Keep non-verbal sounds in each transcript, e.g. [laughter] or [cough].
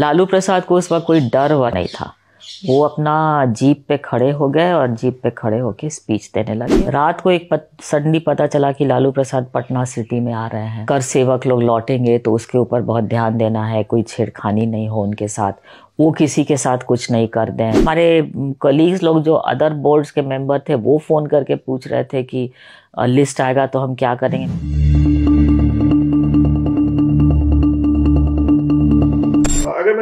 लालू प्रसाद को उस वक्त कोई डर व नहीं था वो अपना जीप पे खड़े हो गए और जीप पे खड़े होके स्पीच देने लगे रात को एक पत, सडनली पता चला कि लालू प्रसाद पटना सिटी में आ रहे हैं कर सेवक लोग लौटेंगे तो उसके ऊपर बहुत ध्यान देना है कोई छेड़खानी नहीं हो उनके साथ वो किसी के साथ कुछ नहीं कर दें हमारे कलीग्स लोग जो अदर बोर्ड्स के मेंबर थे वो फ़ोन करके पूछ रहे थे कि लिस्ट आएगा तो हम क्या करेंगे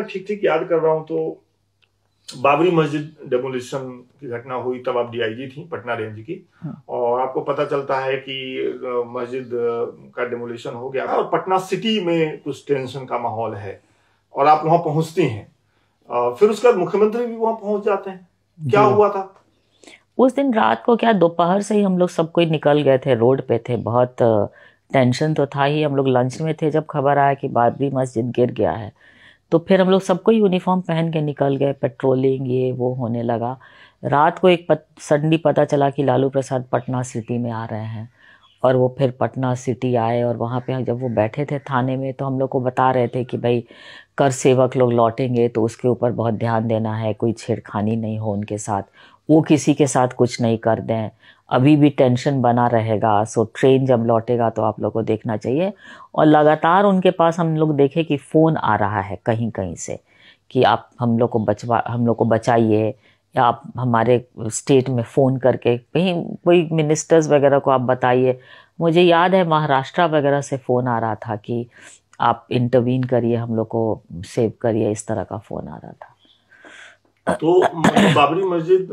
मैं ठीक ठीक याद कर रहा हूँ तो बाबरी मस्जिद डेमोलिशन की घटना हुई तब आप डीआईजी थी पटना रेंज की हाँ। और आपको पता चलता है कि मस्जिद का डेमोलिशन हो गया और पटना सिटी में कुछ टेंशन का माहौल है और आप वहां पहुंचती हैं फिर उसके बाद मुख्यमंत्री भी वहां पहुंच जाते हैं क्या हुआ था उस दिन रात को क्या दोपहर से ही हम लोग सब कोई निकल गए थे रोड पे थे बहुत टेंशन तो था ही हम लोग लंच में थे जब खबर आया कि बाबरी मस्जिद गिर गया है तो फिर हम लोग सबको यूनिफॉर्म पहन के निकल गए पेट्रोलिंग ये वो होने लगा रात को एक पत, सडनली पता चला कि लालू प्रसाद पटना सिटी में आ रहे हैं और वो फिर पटना सिटी आए और वहाँ पे जब वो बैठे थे थाने में तो हम लोग को बता रहे थे कि भाई कर सेवक लोग लौटेंगे तो उसके ऊपर बहुत ध्यान देना है कोई छेड़खानी नहीं हो उनके साथ वो किसी के साथ कुछ नहीं कर दें अभी भी टेंशन बना रहेगा सो ट्रेन जब लौटेगा तो आप लोग को देखना चाहिए और लगातार उनके पास हम लोग देखें कि फ़ोन आ रहा है कहीं कहीं से कि आप हम लोग को बचवा हम लोग को बचाइए या आप हमारे स्टेट में फ़ोन करके कहीं कोई मिनिस्टर्स वगैरह को आप बताइए मुझे याद है महाराष्ट्र वगैरह से फ़ोन आ रहा था कि आप इंटरवीन करिए हम लोग को सेव करिए इस तरह का फ़ोन आ रहा था तो बाबरी मस्जिद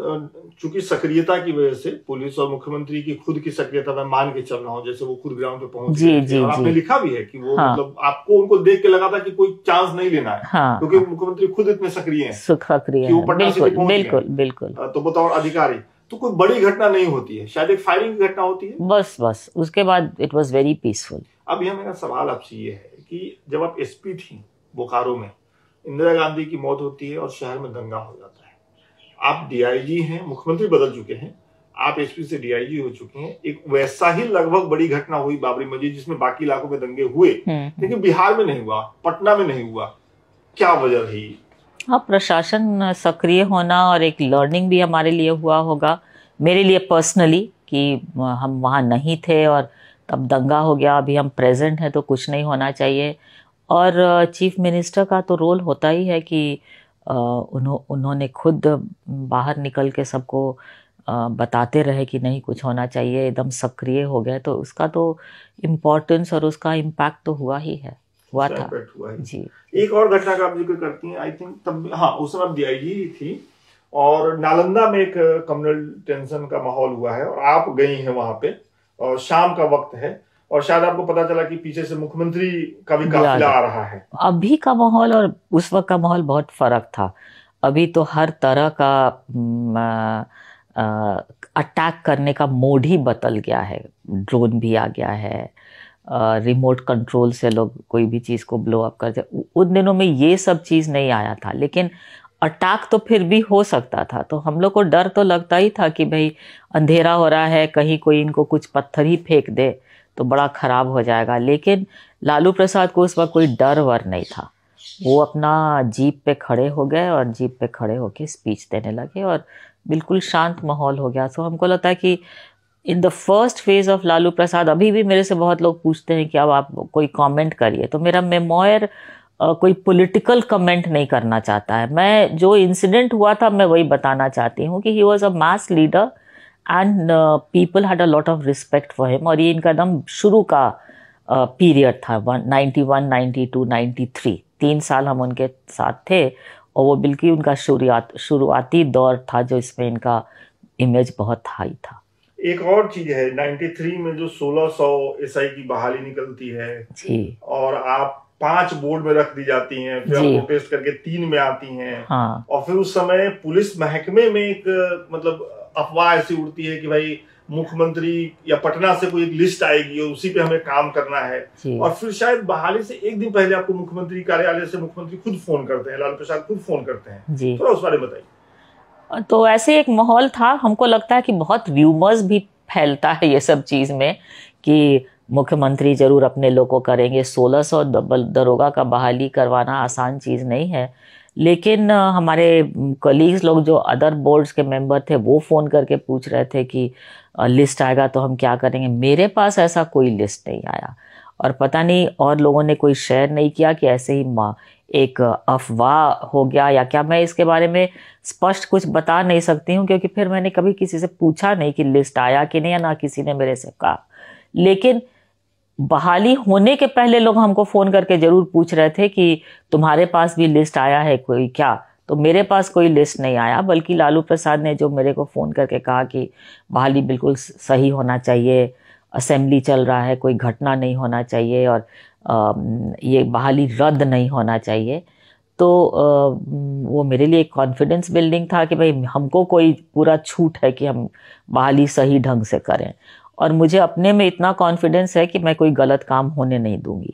चूंकि सक्रियता की वजह से पुलिस और मुख्यमंत्री की खुद की सक्रियता मैं मान के चल रहा हूँ जैसे वो खुद ग्राउंड पे पहुंच जी, जी, आपने लिखा भी है कि वो हाँ, मतलब आपको उनको देख के लगा था कि कोई चांस नहीं लेना है हाँ, क्योंकि हाँ, मुख्यमंत्री खुद इतने सक्रिय हैं सक्रिय है बिल्कुल बिल्कुल तो बताओ अधिकारी तो कोई बड़ी घटना नहीं होती है शायद एक फायरिंग की घटना होती है बस बस उसके बाद इट वॉज वेरी पीसफुल अब यह मेरा सवाल आपसे ये है कि जब आप एसपी थी बोकारो में इंदिरा गांधी की मौत होती है और शहर में दंगा हो जाता है आप डीआईजी हैं मुख्यमंत्री बदल चुके हैं आप एसपी से डीआईजी हो चुके हैं एक वैसा ही लगभग बड़ी घटना हुई बाबरी मस्जिद जिसमें बाकी इलाकों में दंगे हुए हम्म, हम्म। लेकिन बिहार में नहीं हुआ पटना में नहीं हुआ क्या वजह रही हाँ प्रशासन सक्रिय होना और एक लर्निंग भी हमारे लिए हुआ होगा मेरे लिए पर्सनली कि हम वहाँ नहीं थे और तब दंगा हो गया अभी हम प्रेजेंट हैं तो कुछ नहीं होना चाहिए और चीफ मिनिस्टर का तो रोल होता ही है कि उन्हों उन्होंने खुद बाहर निकल के सबको बताते रहे कि नहीं कुछ होना चाहिए एकदम सक्रिय हो गए तो उसका तो इम्पोर्टेंस और उसका इम्पैक्ट तो हुआ ही है हुआ था हुआ जी एक और घटना का आप जिक्र करती हैं आई थिंक तब हाँ उस समय डीआईजी ही थी और नालंदा में एक कम्युनल टेंशन का माहौल हुआ है और आप गई हैं वहां पे और शाम का वक्त है और शायद आपको पता चला कि पीछे से मुख्यमंत्री का भी काफिला आ रहा है अभी का माहौल और उस वक्त का माहौल बहुत फर्क था अभी तो हर तरह का अटैक करने का मोड ही बदल गया है ड्रोन भी आ गया है रिमोट कंट्रोल से लोग कोई भी चीज़ को ब्लो अप करते उन दिनों में ये सब चीज़ नहीं आया था लेकिन अटैक तो फिर भी हो सकता था तो हम लोग को डर तो लगता ही था कि भाई अंधेरा हो रहा है कहीं कोई इनको कुछ पत्थर ही फेंक दे तो बड़ा ख़राब हो जाएगा लेकिन लालू प्रसाद को उस वक्त कोई डर वर नहीं था वो अपना जीप पे खड़े हो गए और जीप पे खड़े होके स्पीच देने लगे और बिल्कुल शांत माहौल हो गया सो तो हमको लगता है कि in the first phase of Lalu Prasad अभी भी मेरे से बहुत लोग पूछते हैं कि अब आप कोई कमेंट करिए तो मेरा मेमोयर कोई पॉलिटिकल कमेंट नहीं करना चाहता है मैं जो इंसिडेंट हुआ था मैं वही बताना चाहती हूँ कि he was a mass leader and people had a lot of respect for him और ये इनका एकदम शुरू का पीरियड uh, था one ninety one ninety two ninety three तीन साल हम उनके साथ थे और वो बिल्कुल उनका शुरुआत शुरुआती दौर था जो इसमें इनका इमेज बहुत हाई था एक और चीज है 93 में जो 1600 एसआई की बहाली निकलती है जी और आप पांच बोर्ड में रख दी जाती हैं फिर आप टेस्ट करके तीन में आती हैं हाँ। और फिर उस समय पुलिस महकमे में एक मतलब अफवाह ऐसी उड़ती है कि भाई मुख्यमंत्री या पटना से कोई एक लिस्ट आएगी और उसी पे हमें काम करना है और फिर शायद बहाली से एक दिन पहले आपको मुख्यमंत्री कार्यालय से मुख्यमंत्री खुद फोन करते हैं लालू प्रसाद खुद फोन करते हैं थोड़ा उस बारे में बताइए तो ऐसे एक माहौल था हमको लगता है कि बहुत व्यूमर्स भी फैलता है ये सब चीज़ में कि मुख्यमंत्री जरूर अपने लोगों को करेंगे सोलह सौ दरोगा का बहाली करवाना आसान चीज़ नहीं है लेकिन हमारे कलीग्स लोग जो अदर बोर्ड्स के मेंबर थे वो फ़ोन करके पूछ रहे थे कि लिस्ट आएगा तो हम क्या करेंगे मेरे पास ऐसा कोई लिस्ट नहीं आया और पता नहीं और लोगों ने कोई शेयर नहीं किया कि ऐसे ही एक अफवाह हो गया या क्या मैं इसके बारे में स्पष्ट कुछ बता नहीं सकती हूँ क्योंकि फिर मैंने कभी किसी से पूछा नहीं कि लिस्ट आया कि नहीं या ना किसी ने मेरे से कहा लेकिन बहाली होने के पहले लोग हमको फ़ोन करके ज़रूर पूछ रहे थे कि तुम्हारे पास भी लिस्ट आया है कोई क्या तो मेरे पास कोई लिस्ट नहीं आया बल्कि लालू प्रसाद ने जो मेरे को फ़ोन करके कहा कि बहाली बिल्कुल सही होना चाहिए असेंबली चल रहा है कोई घटना नहीं होना चाहिए और ये बहाली रद्द नहीं होना चाहिए तो वो मेरे लिए एक कॉन्फिडेंस बिल्डिंग था कि भाई हमको कोई पूरा छूट है कि हम बहाली सही ढंग से करें और मुझे अपने में इतना कॉन्फिडेंस है कि मैं कोई गलत काम होने नहीं दूंगी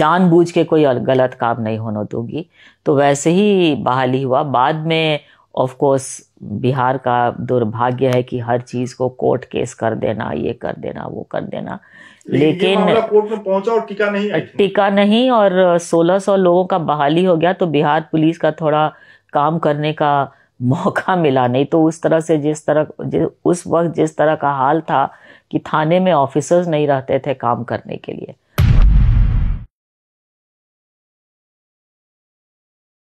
जानबूझ के कोई गलत काम नहीं होने दूंगी तो वैसे ही बहाली हुआ बाद में ऑफ कोर्स बिहार का दुर्भाग्य है कि हर चीज़ को कोर्ट केस कर देना ये कर देना वो कर देना लेकिन कोर्ट में पहुंचा और टिका नहीं टिका नहीं और 1600 सौ लोगों का बहाली हो गया तो बिहार पुलिस का थोड़ा काम करने का [laughs] मौका मिला नहीं तो उस तरह से जिस तरह उस वक्त जिस तरह का हाल था कि थाने में ऑफिसर्स नहीं रहते थे काम करने के लिए